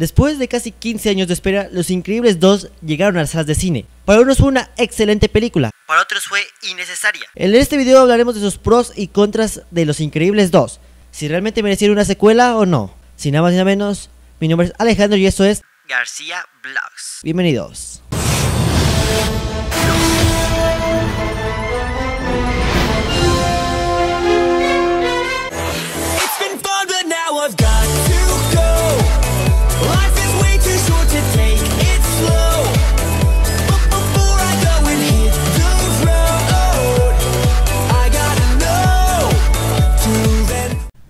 Después de casi 15 años de espera, Los Increíbles 2 llegaron a las salas de cine. Para unos fue una excelente película, para otros fue innecesaria. En este video hablaremos de sus pros y contras de Los Increíbles 2, si realmente merecieron una secuela o no. Sin nada más ni nada menos, mi nombre es Alejandro y esto es García Vlogs. Bienvenidos.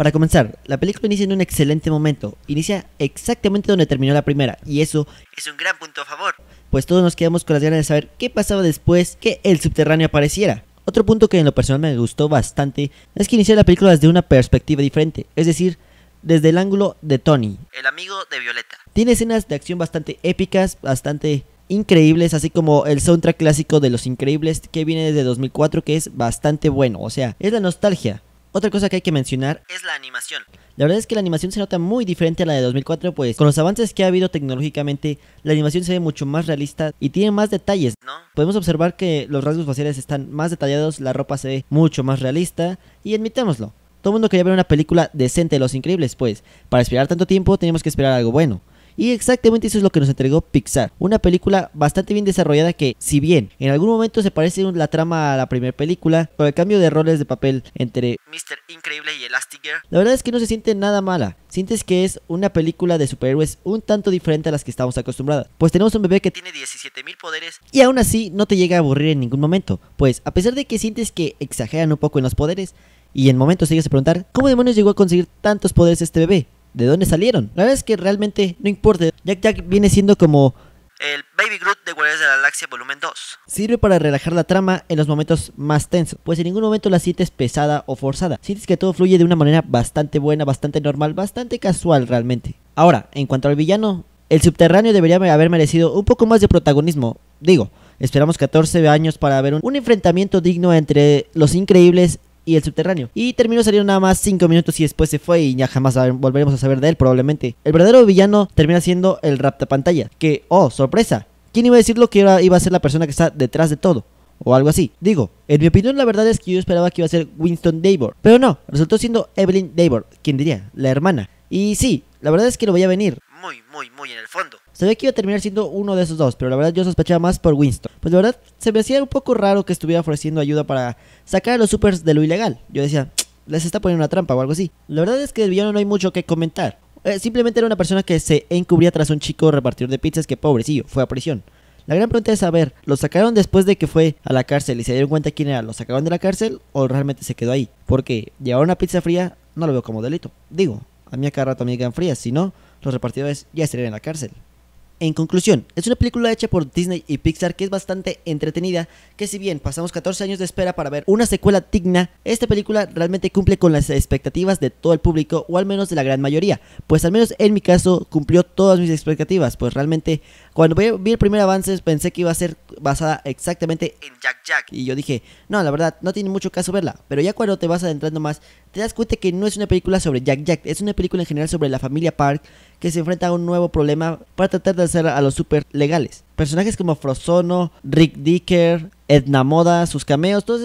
Para comenzar, la película inicia en un excelente momento, inicia exactamente donde terminó la primera, y eso es un gran punto a favor, pues todos nos quedamos con las ganas de saber qué pasaba después que el subterráneo apareciera. Otro punto que en lo personal me gustó bastante es que inicia la película desde una perspectiva diferente, es decir, desde el ángulo de Tony, el amigo de Violeta. Tiene escenas de acción bastante épicas, bastante increíbles, así como el soundtrack clásico de Los Increíbles que viene desde 2004 que es bastante bueno, o sea, es la nostalgia otra cosa que hay que mencionar es la animación. La verdad es que la animación se nota muy diferente a la de 2004, pues con los avances que ha habido tecnológicamente, la animación se ve mucho más realista y tiene más detalles, ¿no? Podemos observar que los rasgos faciales están más detallados, la ropa se ve mucho más realista y admitémoslo Todo el mundo quería ver una película decente de Los Increíbles, pues para esperar tanto tiempo Tenemos que esperar algo bueno. Y exactamente eso es lo que nos entregó Pixar. Una película bastante bien desarrollada que, si bien en algún momento se parece la trama a la primera película, con el cambio de roles de papel entre Mr. Increíble y Elastigirl, la verdad es que no se siente nada mala. Sientes que es una película de superhéroes un tanto diferente a las que estamos acostumbrados. Pues tenemos un bebé que tiene 17.000 poderes y aún así no te llega a aburrir en ningún momento. Pues a pesar de que sientes que exageran un poco en los poderes, y en momentos sigues a preguntar, ¿cómo demonios llegó a conseguir tantos poderes este bebé? de dónde salieron. La verdad es que realmente no importa. Jack Jack viene siendo como el Baby Groot de Guardianes de la Galaxia Volumen 2. Sirve para relajar la trama en los momentos más tensos, pues en ningún momento la es pesada o forzada. Sientes que todo fluye de una manera bastante buena, bastante normal, bastante casual realmente. Ahora, en cuanto al villano, el subterráneo debería haber merecido un poco más de protagonismo. Digo, esperamos 14 años para ver un enfrentamiento digno entre los increíbles y el subterráneo. Y terminó saliendo nada más 5 minutos y después se fue y ya jamás volveremos a saber de él probablemente. El verdadero villano termina siendo el raptapantalla, que, oh, sorpresa, ¿quién iba a decirlo que iba a ser la persona que está detrás de todo? O algo así. Digo, en mi opinión la verdad es que yo esperaba que iba a ser Winston Davor, pero no, resultó siendo Evelyn Davor, quien diría, la hermana. Y sí, la verdad es que lo voy a venir. Muy, muy, muy en el fondo. Sabía que iba a terminar siendo uno de esos dos, pero la verdad yo sospechaba más por Winston pues la verdad se me hacía un poco raro que estuviera ofreciendo ayuda para sacar a los supers de lo ilegal. Yo decía, les está poniendo una trampa o algo así. La verdad es que del villano no hay mucho que comentar. Eh, simplemente era una persona que se encubría tras un chico repartidor de pizzas que pobrecillo fue a prisión. La gran pregunta es saber, ¿lo sacaron después de que fue a la cárcel y se dieron cuenta quién era? ¿Lo sacaron de la cárcel o realmente se quedó ahí? Porque llevar una pizza fría no lo veo como delito. Digo, a mí a rato me quedan frías, si no, los repartidores ya estarían en la cárcel. En conclusión, es una película hecha por Disney y Pixar que es bastante entretenida, que si bien pasamos 14 años de espera para ver una secuela digna, esta película realmente cumple con las expectativas de todo el público o al menos de la gran mayoría, pues al menos en mi caso cumplió todas mis expectativas, pues realmente cuando vi el primer avance pensé que iba a ser basada exactamente en Jack Jack. Y yo dije, no, la verdad, no tiene mucho caso verla. Pero ya cuando te vas adentrando más, te das cuenta que no es una película sobre Jack Jack. Es una película en general sobre la familia Park que se enfrenta a un nuevo problema para tratar de hacer a los super legales personajes como Frozono, Rick Dicker, Edna Moda, sus cameos, todos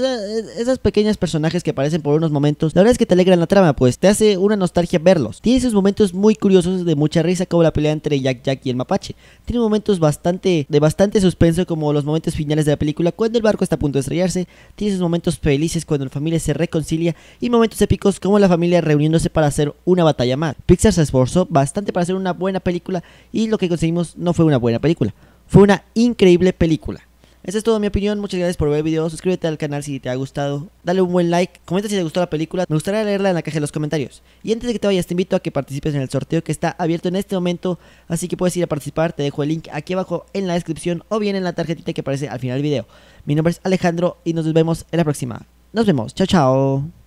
esos pequeños personajes que aparecen por unos momentos, la verdad es que te alegran la trama, pues te hace una nostalgia verlos. Tiene esos momentos muy curiosos de mucha risa como la pelea entre Jack Jack y el mapache. Tiene momentos bastante de bastante suspenso como los momentos finales de la película cuando el barco está a punto de estrellarse. Tiene esos momentos felices cuando la familia se reconcilia y momentos épicos como la familia reuniéndose para hacer una batalla más. Pixar se esforzó bastante para hacer una buena película y lo que conseguimos no fue una buena película. Fue una increíble película. Esa es todo mi opinión, muchas gracias por ver el video, suscríbete al canal si te ha gustado, dale un buen like, comenta si te gustó la película, me gustaría leerla en la caja de los comentarios. Y antes de que te vayas te invito a que participes en el sorteo que está abierto en este momento, así que puedes ir a participar, te dejo el link aquí abajo en la descripción o bien en la tarjetita que aparece al final del video. Mi nombre es Alejandro y nos vemos en la próxima. Nos vemos, chao chao.